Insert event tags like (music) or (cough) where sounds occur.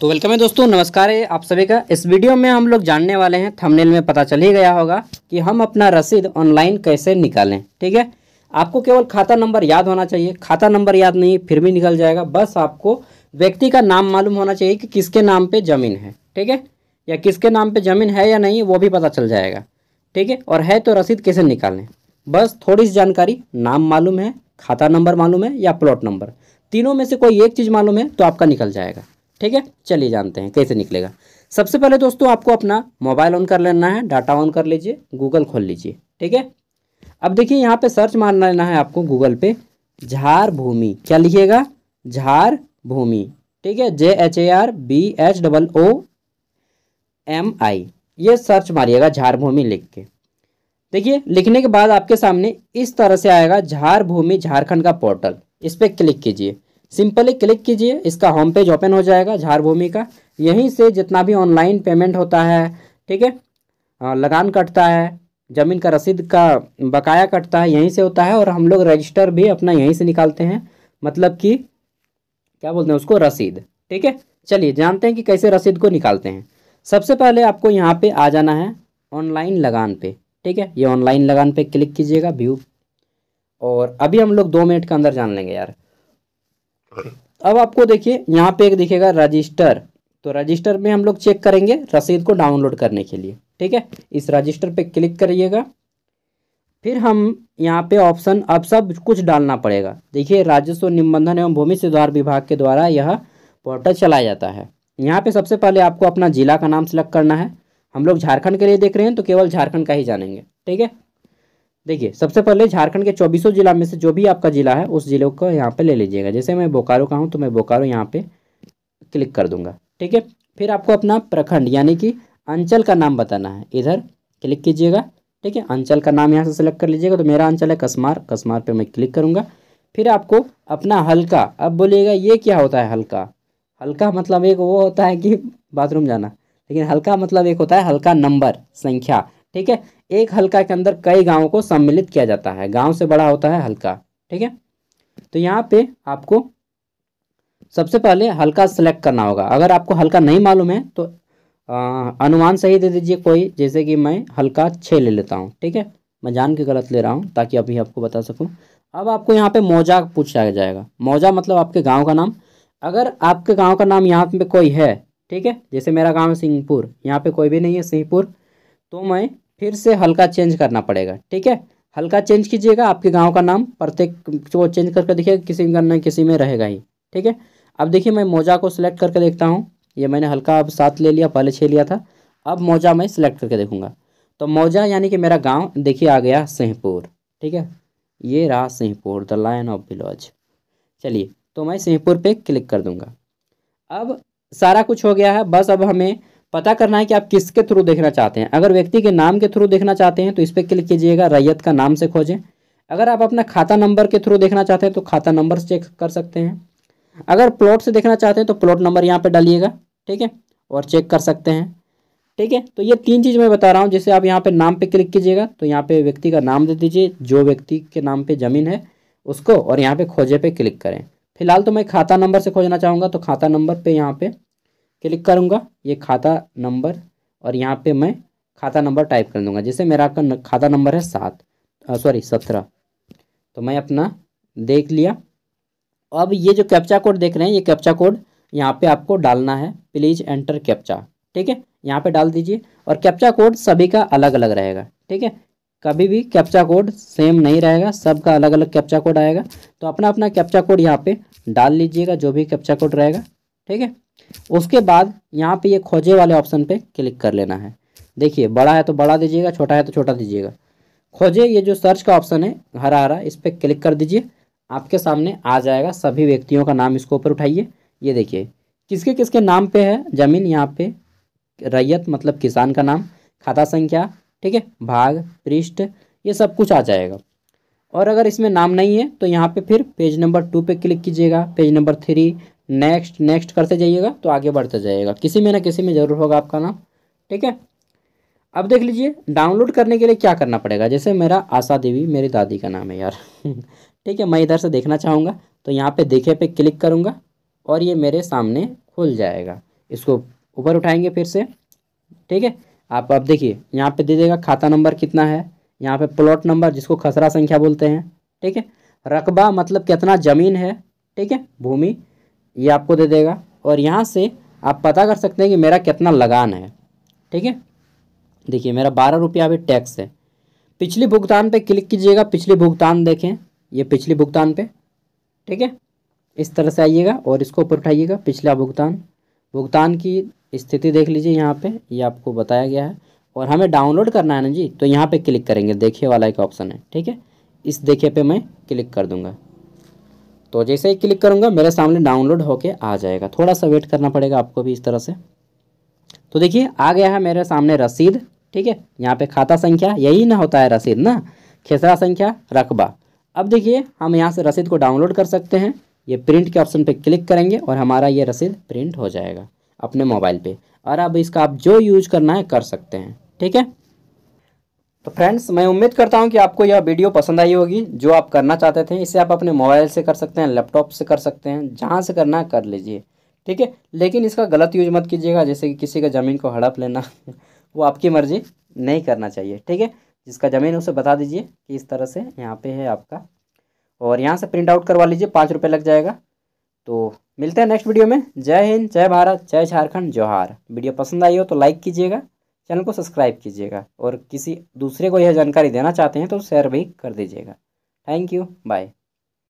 तो वेलकम है दोस्तों नमस्कार है आप सभी का इस वीडियो में हम लोग जानने वाले हैं थंबनेल में पता चल ही गया होगा कि हम अपना रसीद ऑनलाइन कैसे निकालें ठीक है आपको केवल खाता नंबर याद होना चाहिए खाता नंबर याद नहीं फिर भी निकल जाएगा बस आपको व्यक्ति का नाम मालूम होना चाहिए कि किसके नाम पर ज़मीन है ठीक है या किसके नाम पर ज़मीन है या नहीं वो भी पता चल जाएगा ठीक है और है तो रसीद कैसे निकालें बस थोड़ी सी जानकारी नाम मालूम है खाता नंबर मालूम है या प्लॉट नंबर तीनों में से कोई एक चीज़ मालूम है तो आपका निकल जाएगा ठीक है चलिए जानते हैं कैसे निकलेगा सबसे पहले दोस्तों आपको अपना मोबाइल ऑन कर लेना है डाटा ऑन कर लीजिए गूगल खोल लीजिए ठीक है अब देखिए यहाँ पे सर्च मारना लेना है आपको गूगल पे झार भूमि क्या लिखिएगा झार भूमि ठीक है J H A R B H double O M I ये सर्च मारिएगा झार भूमि लिख के देखिए लिखने के बाद आपके सामने इस तरह से आएगा झार भूमि झारखंड का पोर्टल इस पर क्लिक कीजिए सिंपली क्लिक कीजिए इसका होम पेज ओपन हो जाएगा झारभूमि का यहीं से जितना भी ऑनलाइन पेमेंट होता है ठीक है लगान कटता है ज़मीन का रसीद का बकाया कटता है यहीं से होता है और हम लोग रजिस्टर भी अपना यहीं से निकालते हैं मतलब कि क्या बोलते हैं उसको रसीद ठीक है चलिए जानते हैं कि कैसे रसीद को निकालते हैं सबसे पहले आपको यहाँ पे आ जाना है ऑनलाइन लगान पे ठीक है ये ऑनलाइन लगान पे क्लिक कीजिएगा व्यू और अभी हम लोग दो मिनट के अंदर जान लेंगे यार अब आपको देखिए यहाँ पे एक दिखेगा रजिस्टर तो रजिस्टर में हम लोग चेक करेंगे रसीद को डाउनलोड करने के लिए ठीक है इस रजिस्टर पे क्लिक करिएगा फिर हम यहाँ पे ऑप्शन अब सब कुछ डालना पड़ेगा देखिए राजस्व निबंधन एवं भूमि सुधार विभाग के द्वारा यह पोर्टल चलाया जाता है यहाँ पे सबसे पहले आपको अपना जिला का नाम सेलेक्ट करना है हम लोग झारखंड के लिए देख रहे हैं तो केवल झारखंड का ही जानेंगे ठीक है देखिए सबसे पहले झारखंड के चौबीसों जिला में से जो भी आपका जिला है उस जिले को यहाँ पे ले लीजिएगा जैसे मैं बोकारो का हूँ तो मैं बोकारो यहाँ पे क्लिक कर दूंगा ठीक है फिर आपको अपना प्रखंड यानी कि अंचल का नाम बताना है इधर क्लिक कीजिएगा ठीक है अंचल का नाम यहाँ से सेलेक्ट कर लीजिएगा तो मेरा अंचल है कसमार कसमार पर मैं क्लिक करूँगा फिर आपको अपना हल्का अब बोलिएगा ये क्या होता है हल्का हल्का मतलब एक वो होता है कि बाथरूम जाना लेकिन हल्का मतलब एक होता है हल्का नंबर संख्या ठीक है एक हल्का के अंदर कई गाँव को सम्मिलित किया जाता है गाँव से बड़ा होता है हल्का ठीक है तो यहाँ पे आपको सबसे पहले हल्का सेलेक्ट करना होगा अगर आपको हल्का नहीं मालूम है तो आ, अनुमान सही दे दीजिए कोई जैसे कि मैं हल्का छः ले लेता हूँ ठीक है मैं जान के गलत ले रहा हूँ ताकि अभी आपको बता सकूँ अब आपको यहाँ पे मौजा पूछा जाएगा मौजा मतलब आपके गांव का नाम अगर आपके गांव का नाम यहाँ पे कोई है ठीक है जैसे मेरा गाँव है सिंहपुर यहाँ पे कोई भी नहीं है सिंहपुर तो मैं फिर से हल्का चेंज करना पड़ेगा ठीक है हल्का चेंज कीजिएगा आपके गांव का नाम प्रत्येक को चेंज करके देखिएगा किसी का नहीं किसी में रहेगा ही ठीक है अब देखिए मैं मोजा को सिलेक्ट करके देखता हूँ ये मैंने हल्का अब सात ले लिया पहले छः लिया था अब मोजा मैं सिलेक्ट करके देखूंगा तो मौजा यानी कि मेरा गाँव देखिए आ गया सिंहपुर ठीक है ये रहा Singhpur the line of bylaws चलिए तो मैं सिंहपुर पर क्लिक कर दूँगा अब सारा कुछ हो गया है बस अब हमें पता करना है कि आप किसके थ्रू देखना चाहते हैं अगर व्यक्ति के नाम के थ्रू देखना चाहते हैं तो इस पर क्लिक कीजिएगा रैयत का नाम से खोजें अगर आप अपना खाता नंबर के थ्रू देखना चाहते हैं तो खाता नंबर चेक कर सकते हैं अगर प्लॉट से देखना चाहते हैं तो प्लॉट नंबर यहाँ पर डालिएगा ठीक है और चेक कर सकते हैं ठीक है तो ये तीन चीज़ मैं बता रहा हूँ जैसे आप यहाँ पे नाम पे क्लिक कीजिएगा तो यहाँ पे व्यक्ति का नाम दे दीजिए जो व्यक्ति के नाम पे ज़मीन है उसको और यहाँ पे खोजे पे क्लिक करें फिलहाल तो मैं खाता नंबर से खोजना चाहूँगा तो खाता नंबर पे यहाँ पे क्लिक करूँगा ये खाता नंबर और यहाँ पे मैं खाता नंबर टाइप कर दूँगा जैसे मेरा खाता नंबर है सात सॉरी सत्रह तो मैं अपना देख लिया अब ये जो कैप्चा कोड देख रहे हैं ये कैप्चा कोड यहाँ पे आपको डालना है प्लीज़ एंटर कैप्चा ठीक है यहाँ पे डाल दीजिए और कैप्चा कोड सभी का अलग अलग रहेगा ठीक है कभी भी कैप्चा कोड सेम नहीं रहेगा सबका अलग अलग कैप्चा कोड आएगा तो अपना अपना कैप्चा कोड यहाँ पे डाल लीजिएगा जो भी कैप्चा कोड रहेगा ठीक है उसके बाद यहाँ पे ये खोजे वाले ऑप्शन पे क्लिक कर लेना है देखिए बड़ा है तो बड़ा दीजिएगा छोटा है तो छोटा दीजिएगा खोजे ये जो सर्च का ऑप्शन है हरा हरा इस पर क्लिक कर दीजिए आपके सामने आ जाएगा सभी व्यक्तियों का नाम इसके ऊपर उठाइए ये देखिए किसके किसके नाम पे है ज़मीन यहाँ पे रैयत मतलब किसान का नाम खाता संख्या ठीक है भाग पृष्ठ ये सब कुछ आ जाएगा और अगर इसमें नाम नहीं है तो यहाँ पे फिर पेज नंबर टू पे क्लिक कीजिएगा page number three next next करते जाइएगा तो आगे बढ़ते जाइएगा किसी में ना किसी में ज़रूर होगा आपका नाम ठीक है अब देख लीजिए डाउनलोड करने के लिए क्या करना पड़ेगा जैसे मेरा आशा देवी मेरी दादी का नाम है यार (laughs) ठीक है मैं इधर से देखना चाहूँगा तो यहाँ पे देखे पे क्लिक करूँगा और ये मेरे सामने खुल जाएगा इसको ऊपर उठाएंगे फिर से ठीक है आप अब देखिए यहाँ पे दे देगा खाता नंबर कितना है यहाँ पे प्लॉट नंबर जिसको खसरा संख्या बोलते हैं ठीक है रकबा मतलब कितना ज़मीन है ठीक है भूमि ये आपको दे देगा और यहाँ से आप पता कर सकते हैं कि मेरा कितना लगान है ठीक है देखिए मेरा बारह रुपया अभी टैक्स है पिछली भुगतान पे क्लिक कीजिएगा पिछली भुगतान देखें ये पिछली भुगतान पे ठीक है इस तरह से आइएगा और इसको ऊपर उठाइएगा पिछला भुगतान भुगतान की स्थिति देख लीजिए यहाँ पे ये यह आपको बताया गया है और हमें डाउनलोड करना है ना जी तो यहाँ पे क्लिक करेंगे देखिए वाला एक ऑप्शन है ठीक है इस देखे पे मैं क्लिक कर दूँगा तो जैसे ही क्लिक करूँगा मेरे सामने डाउनलोड होके आ जाएगा थोड़ा सा वेट करना पड़ेगा आपको भी इस तरह से तो देखिए आ गया है मेरे सामने रसीद ठीक है यहाँ पे खाता संख्या यही ना होता है रसीद ना खेसरा संख्या रकबा अब देखिए हम यहाँ से रसीद को डाउनलोड कर सकते हैं ये प्रिंट के ऑप्शन पे क्लिक करेंगे और हमारा ये रसीद प्रिंट हो जाएगा अपने मोबाइल पे और अब इसका आप जो यूज करना है कर सकते हैं ठीक है तो फ्रेंड्स मैं उम्मीद करता हूं कि आपको यह वीडियो पसंद आई होगी जो आप करना चाहते थे इसे आप अपने मोबाइल से कर सकते हैं लैपटॉप से कर सकते हैं जहां से करना कर लीजिए ठीक है लेकिन इसका गलत यूज मत कीजिएगा जैसे कि किसी का ज़मीन को हड़प लेना (laughs) वो आपकी मर्ज़ी नहीं करना चाहिए ठीक है जिसका ज़मीन उसे बता दीजिए कि इस तरह से यहाँ पे है आपका और यहाँ से प्रिंट आउट करवा लीजिए पाँच रुपये लग जाएगा तो मिलते हैं नेक्स्ट वीडियो में जय हिंद जय भारत जय झारखंड जोहार वीडियो पसंद आई हो तो लाइक कीजिएगा चैनल को सब्सक्राइब कीजिएगा और किसी दूसरे को यह जानकारी देना चाहते हैं तो शेयर भी कर दीजिएगा थैंक यू बाय